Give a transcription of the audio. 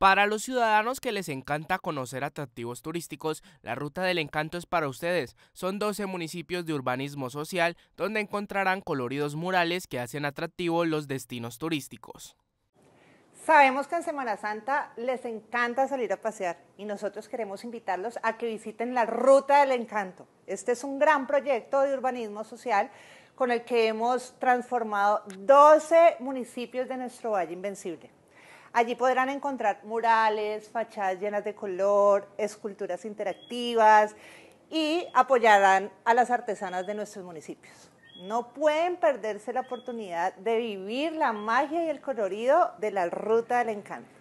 Para los ciudadanos que les encanta conocer atractivos turísticos, la Ruta del Encanto es para ustedes. Son 12 municipios de urbanismo social donde encontrarán coloridos murales que hacen atractivos los destinos turísticos. Sabemos que en Semana Santa les encanta salir a pasear y nosotros queremos invitarlos a que visiten la Ruta del Encanto. Este es un gran proyecto de urbanismo social con el que hemos transformado 12 municipios de nuestro Valle Invencible. Allí podrán encontrar murales, fachadas llenas de color, esculturas interactivas y apoyarán a las artesanas de nuestros municipios. No pueden perderse la oportunidad de vivir la magia y el colorido de la Ruta del Encanto.